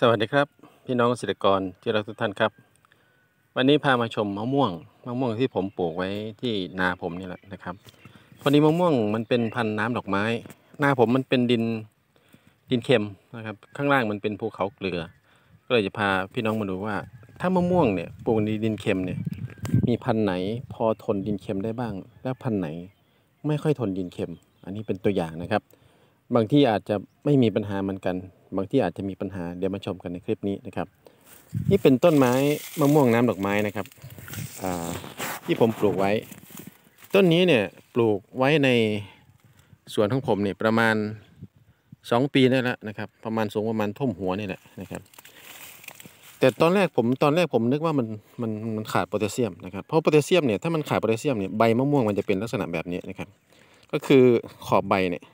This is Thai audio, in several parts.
สวัสดีครับ พี่น้องเกษตรกรที่รักทุกท่านครับ วันนี้พามาชมมะม่วงมะม่วงที่ผมปลูกไว้ที่นาผมนี่แหละนะครับพอดีมะม่วงมันเป็นพันธุ์น้ำดอกไม้หน้าผมมันเป็นดินดินเค็มนะครับข้างล่างมันเป็นภูเขาเกลือ ก็เลยจะพาพี่น้องมาดูว่าถ้ามะม่วงเนี่ยปลูกในดินเค็มเนี่ยมีพันธุ์ไหน พอทนดินเค็มได้บ้าง แล้วพันธุ์ไหนไม่ค่อยทนดินเค็ม อันนี้เป็นตัวอย่างนะครับ บางที่อาจจะไม่มีปัญหาเหมือนกันบางที่อาจจะมีปัญหาเดี๋ยวมาชมกันในคลิปนี้นะครับนี่เป็นต้นไม้มะม่วงน้ำดอกไม้นะครับที่ผมปลูกไว้ ต้นนี้เนี่ยปลูกไว้ในสวนของผมเนี่ยประมาณ 2 ปีได้แล้วนะครับประมาณสูงประมาณท่มหัวนี่แหละนะครับแต่ตอนแรกผมตอนแรกผมนึกว่ามันมันมันขาดโพแทสเซียมนะครับเพราะโพแทสเซียมเนี่ยถ้ามันขาดโพแทสเซียมเนี่ยใบมะม่วงมันจะเป็นลักษณะแบบนี้นะครับก็คือขอบใบเนี่ย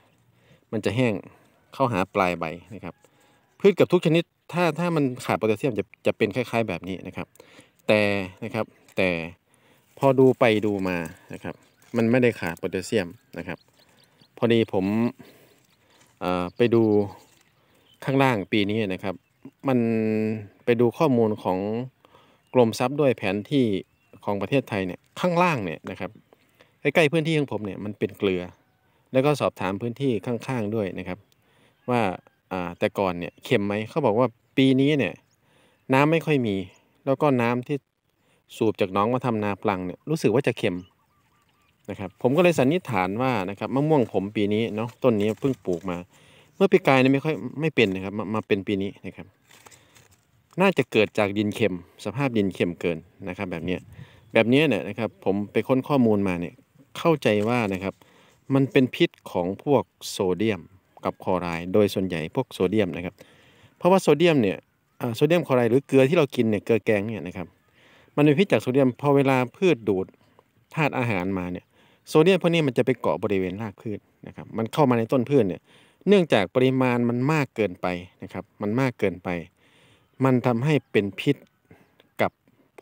มันจะแห้งเข้าหาปลายใบนะครับ พืชกับทุกชนิดถ้าถ้ามันขาดโพแทสเซียมจะจะเป็นคล้ายๆแบบนี้นะครับ แต่นะครับแต่พอดูไปดูมานะครับ มันไม่ได้ขาดโพแทสเซียมนะครับ พอดีผมไปดูข้างล่างปีนี้นะครับ มันไปดูข้อมูลของกรมทรัพย์ด้วยแผนที่ของประเทศไทยเนี่ยข้างล่างเนี่ยนะครับใกล้ๆพื้นที่ของผมเนี่ยมันเป็นเกลือ แล้วก็สอบถามพื้นที่ข้างๆ ด้วยนะครับว่าอ่าแต่ก่อนเนี่ยเค็มไหมเขาบอกว่าปีนี้เนี่ยน้ำไม่ค่อยมี แล้วก็น้ำที่สูบจากน้องมาทำนาปลังเนี่ยรู้สึกว่าจะเค็มนะครับผมก็เลยสันนิษฐานว่านะครับมะม่วงผมปีนี้เนาะต้นนี้เพิ่งปลูกมา เมื่อปีกายเนี่ยไม่ค่อยไม่เป็นนะครับมามาเป็นปีนี้นะครับ น่าจะเกิดจากดินเค็ม สภาพดินเค็มเกินนะครับ แบบนี้แบบนี้เนี่ยนะครับผมไปค้นข้อมูลมาเนี่ยเข้าใจว่านะครับมันเป็นพิษของพวกโซเดียมกับคลอไรด์โดยส่วนใหญ่พวกโซเดียมนะครับเพราะว่าโซเดียมเนี่ยโซเดียมคลอไรด์หรือเกลือที่เรากินเนี่ยเกลือแกงเนี่ยนะครับมันเป็นพิษจากโซเดียมพอเวลาพืชดูดธาตุอาหารมาเนี่ยโซเดียมพวกนี้มันจะไปเกาะบริเวณรากพืชนะครับมันเข้ามาในต้นพืชเนี่ยเนื่องจากปริมาณมันมากเกินไปนะครับมันมากเกินไป มันทำให้เป็นพิษกับ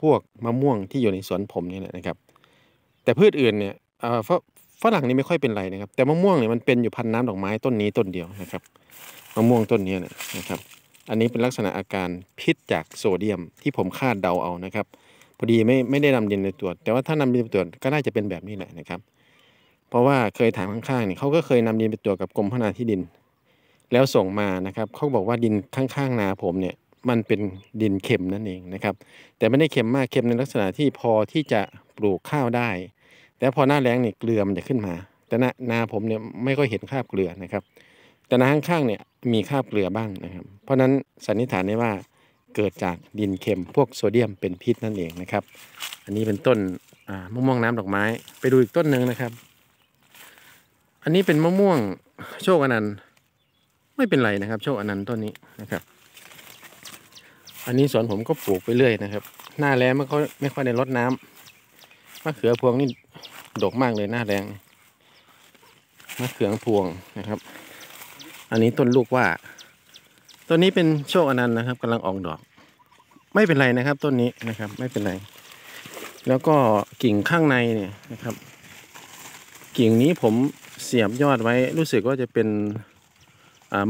พวกมะม่วงที่อยู่ในสวนผมนี่แหละนะครับ แต่พืชอื่นเนี่ยเพราะฝรั่งนี่ไม่ค่อยเป็นไรนะครับแต่มะม่วงเนี่ยมันเป็นอยู่พันน้ำดอกไม้ต้นนี้ต้นเดียวนะครับมะม่วงต้นนี้นะครับ อันนี้เป็นลักษณะอาการพิษจากโซเดียมที่ผมคาดเดาเอานะครับ พอดีไม่ไม่ได้นำดินไปตรวจ แต่ว่าถ้านำดินไปตรวจก็น่าจะเป็นแบบนี้แหละนะครับ เพราะว่าเคยถามข้างๆเนี่ยเขาก็เคยนำดินไปตรวจกับกรมพัฒนาที่ดิน แล้วส่งมานะครับเขาบอกว่าดินข้างๆนาผมเนี่ยมันเป็นดินเค็มนั่นเองนะครับ แต่ไม่ได้เค็มมากเค็มในลักษณะที่พอที่จะปลูกข้าวได้แต่พอหน้าแรงเนี่ยเกลือมันจะขึ้นมา แต่นานาผมเนี่ยไม่ค่อยเห็นคราบเกลือนะครับ แต่นาข้างๆเนี่ยมีคราบเกลือบ้างนะครับ เพราะนั้นสันนิษฐานได้ว่าเกิดจากดินเค็มพวกโซเดียมเป็นพิษนั่นเองนะครับ อันนี้เป็นต้นมะม่วงน้ำดอกไม้ ไปดูอีกต้นหนึ่งนะครับ อันนี้เป็นมะม่วงโชคอนันต์ไม่เป็นไรนะครับโชคอนันต์ต้นนี้นะครับ อันนี้สวนผมก็ปลูกไปเรื่อยนะครับ หน้าแล้งไม่ค่อยไม่ค่อยได้รดน้ำมะเขือพวงนี่ดกมากเลยหน้าแดงมะเขือพวงนะครับ อันนี้ต้นลูกว่าต้นนี้เป็นโชคอนันต์นะครับ กำลังออกดอก ไม่เป็นไรนะครับ ต้นนี้นะครับไม่เป็นไร แล้วก็กิ่งข้างในเนี่ยนะครับ กิ่งนี้ผมเสียบยอดไว้ รู้สึกว่าจะเป็น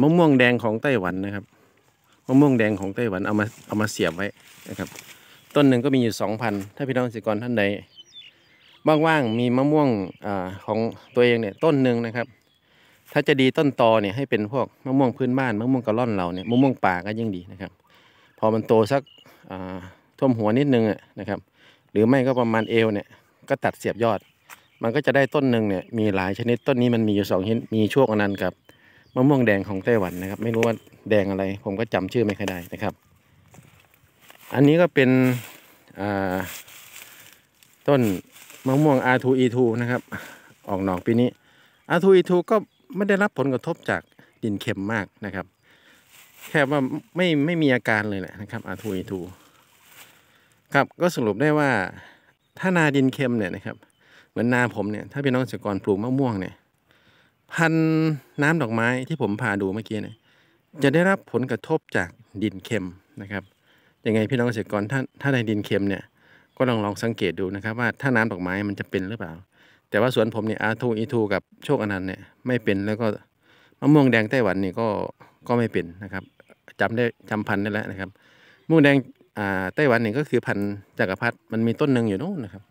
มะม่วงแดงของไต้หวันนะครับ มะม่วงแดงของไต้หวันเอามาเอามาเสียบไว้นะครับ ต้นหนึ่งก็มีอยู่สองพันถ้าพี่น้องเกษตรกรท่านใดว่างๆ มีมะม่วงอของตัวเองเนี่ยต้นหนึ่งนะครับ ถ้าจะดีต้นตอเนี่ยให้เป็นพวกมะม่วงพื้นบ้าน มะม่วงกระล่อนเราเนี่ยมะม่วงป่าก็ยิ่งดีนะครับพอมันโตสักท่วมหัวนิดนึงนะครับหรือไม่ก็ประมาณเอวเนี่ยก็ตัดเสียบยอด มันก็จะได้ต้นหนึ่งเนี่ยมีหลายชนิดต้นนี้มันมีอยู่สองชนิดมีช่วคอนันต์กับมะม่วงแดงของไต้หวันนะครับไม่รู้ว่าแดงอะไร ผมก็จำชื่อไม่ค่อยได้นะครับ อันนี้ก็เป็นต้นมะม่วง R2E2 นะครับออกหนอกปีนี้ R2E2 ก็ไม่ได้รับผลกระทบจากดินเค็มมากนะครับแค่ว่าไม่ไม่มีอาการเลยแหละนะครับ R2E2 ครับก็สรุปได้ว่าถ้านาดินเค็มเนี่ยนะครับเหมือนนาผมเนี่ยถ้าพี่น้องเกษตรกรปลูกมะม่วงเนี่ยพันน้ำดอกไม้ที่ผมพาดูเมื่อกี้เนี่ยจะได้รับผลกระทบจากดินเค็มนะครับยังไงพี่น้องเกษตรกรถ้าถ้าในดินเค็มเนี่ยก็ลองลองสังเกตดูนะครับว่าถ้าน้ำดอกไม้มันจะเป็นหรือเปล่าแต่ว่าสวนผมเนี่ยอาทูอีทูกับโชคอนันต์เนี่ยไม่เป็นแล้วก็มะม่วงแดงไต้หวันนี่ก็ก็ไม่เป็นนะครับจำได้จำพันได้แล้วนะครับมะม่วงแดงอ่าไต้หวันนี่ก็คือพันธุ์จักรพรรดิมันมีต้นหนึ่งอยู่นู้นนะครับ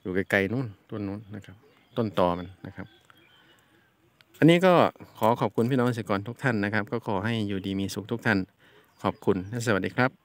อยู่ไกลๆนู้นต้นนู้นนะครับต้นตอมันนะครับ อันนี้ก็ขอขอบคุณพี่น้องเกษตรกรทุกท่านนะครับ ก็ขอให้อยู่ดีมีสุขทุกท่านขอบคุณและสวัสดีครับ